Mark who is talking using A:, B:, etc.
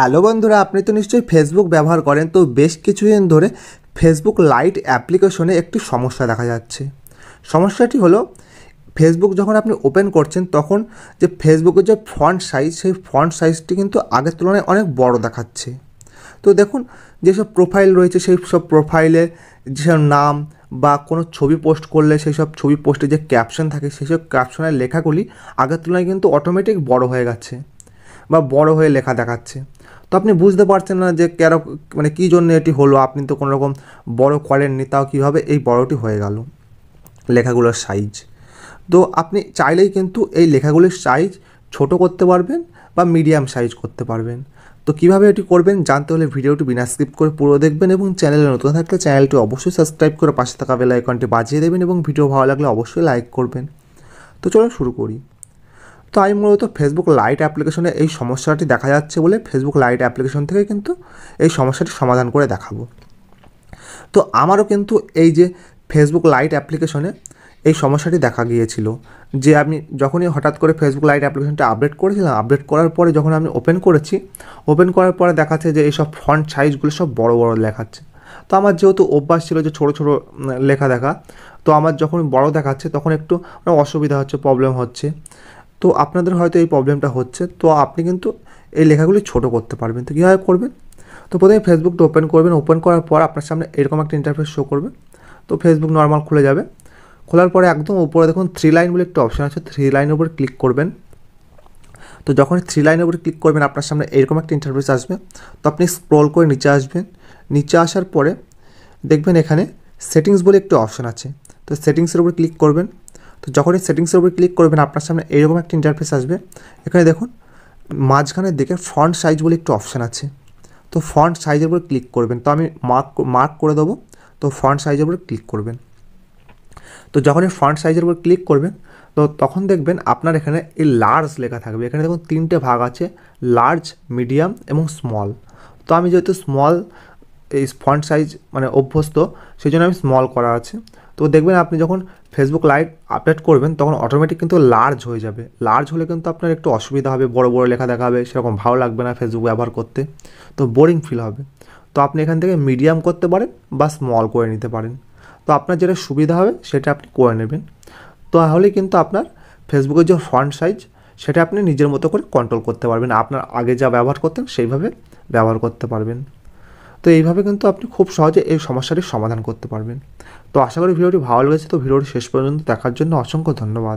A: hello বন্ধুরা আপনি তো নিশ্চয়ই ফেসবুক ব্যবহার করেন তো বেশ কিছুদিন ধরে ফেসবুক লাইট অ্যাপ্লিকেশনে একটি সমস্যা দেখা যাচ্ছে সমস্যাটি হলো ফেসবুক যখন আপনি ওপেন করছেন তখন যে ফেসবুকের যে ফন্ট সাইজ সেই ফন্ট সাইজটি কিন্তু আগের তুলনায় অনেক বড় দেখাচ্ছে তো দেখুন যেসব প্রোফাইল রয়েছে সেই সব প্রোফাইলে যেসব নাম বা কোনো ছবি পোস্ট করলে সেই সব ছবি পোস্টে যে ক্যাপশন থাকে সেই সব ক্যাপশনের লেখাগুলি আগের তুলনায় কিন্তু অটোমেটিক বড় হয়ে গেছে বা বড় হয়ে লেখা দেখাচ্ছে তো আপনি বুঝতে পারছেন না যে কেন মানে কী জন্য এটি হলো আপনি তো কোনো রকম বড় করেননি তাও কীভাবে এই বড়টি হয়ে গেল লেখাগুলোর সাইজ তো আপনি চাইলেই কিন্তু এই লেখাগুলির সাইজ ছোট করতে পারবেন বা মিডিয়াম সাইজ করতে পারবেন তো কীভাবে এটি করবেন জানতে হলে ভিডিওটি বিনা স্কিপ করে পুরো দেখবেন এবং চ্যানেলে নতুন থাকলে চ্যানেলটি অবশ্যই সাবস্ক্রাইব করে পাশে থাকা বেল আইকনটি বাজিয়ে দেবেন এবং ভিডিও ভালো লাগলে অবশ্যই লাইক করবেন তো চলো শুরু করি তাই মূলত ফেসবুক লাইট অ্যাপ্লিকেশনে এই সমস্যাটি দেখা যাচ্ছে বলে ফেসবুক লাইট অ্যাপ্লিকেশন থেকে কিন্তু এই সমস্যাটি সমাধান করে দেখাবো তো আমারও কিন্তু এই যে ফেসবুক লাইট অ্যাপ্লিকেশনে এই সমস্যাটি দেখা গিয়েছিল যে আমি যখনই হঠাৎ করে ফেসবুক লাইট অ্যাপ্লিকেশনটা আপডেট করেছিলাম আপডেট করার পরে যখন আমি ওপেন করেছি ওপেন করার পরে দেখাচ্ছে যে এইসব ফ্রন্ট সাইজগুলো সব বড় বড় দেখাচ্ছে তো আমার যেহেতু অভ্যাস ছিল যে ছোট ছোট লেখা দেখা তো আমার যখন বড় দেখাচ্ছে তখন একটু অসুবিধা হচ্ছে প্রবলেম হচ্ছে তো আপনাদের হয়তো এই প্রবলেমটা হচ্ছে তো আপনি কিন্তু এই লেখাগুলি ছোট করতে পারবেন তো কীভাবে করবেন তো প্রথমে ফেসবুকটা ওপেন করবেন ওপেন করার পর আপনার সামনে এরকম একটা ইন্টারফেস শো করবে তো ফেসবুক নর্মাল খুলে যাবে খোলার পরে একদম উপরে দেখুন থ্রি লাইন বলে একটা অপশান আছে থ্রি লাইনের উপরে ক্লিক করবেন তো যখন থ্রি লাইনের উপরে ক্লিক করবেন আপনার সামনে এরকম একটা ইন্টারফেস আসবে তো আপনি স্ক্রল করে নিচে আসবেন নিচে আসার পরে দেখবেন এখানে সেটিংস বলে একটি অপশান আছে তো সেটিংসের উপর ক্লিক করবেন তো যখন এই সেটিংসের উপর ক্লিক করবেন আপনার সামনে এরকম একটা ইন্টারফেস আসবে এখানে দেখুন মাঝখানের দিকে ফ্রন্ট সাইজ বলে একটু অপশান আছে তো ফ্রন্ট সাইজের উপর ক্লিক করবেন তো আমি মার্ক মার্ক করে দেবো তো ফ্রন্ট সাইজের উপর ক্লিক করবেন তো যখন এই সাইজের উপর ক্লিক করবেন তো তখন দেখবেন আপনার এখানে এই লার্জ লেখা থাকবে এখানে দেখুন তিনটে ভাগ আছে লার্জ মিডিয়াম এবং স্মল তো আমি যেহেতু স্মল এই ফন্ট সাইজ মানে অভ্যস্ত সেই জন্য আমি স্মল করা আছে তো দেখবেন আপনি যখন ফেসবুক লাইভ আপডেট করবেন তখন অটোমেটিক কিন্তু লার্জ হয়ে যাবে লার্জ হলে কিন্তু আপনার একটু অসুবিধা হবে বড় বড় লেখা দেখা হবে সেরকম ভালো লাগবে না ফেসবুক ব্যবহার করতে তো বোরিং ফিল হবে তো আপনি এখান থেকে মিডিয়াম করতে পারেন বা স্মল করে নিতে পারেন তো আপনার যেটা সুবিধা হবে সেটা আপনি করে নেবেন তো তাহলে কিন্তু আপনার ফেসবুকের যে ফ্রন্ট সাইজ সেটা আপনি নিজের মতো করে কন্ট্রোল করতে পারবেন আপনার আগে যা ব্যবহার করতেন সেইভাবে ব্যবহার করতে পারবেন তো এইভাবে কিন্তু আপনি খুব সহজে এই সমস্যাটির সমাধান করতে পারবেন তো আশা করি ভিডিওটি ভালো লেগেছে তো ভিডিওটি শেষ পর্যন্ত দেখার জন্য অসংখ্য ধন্যবাদ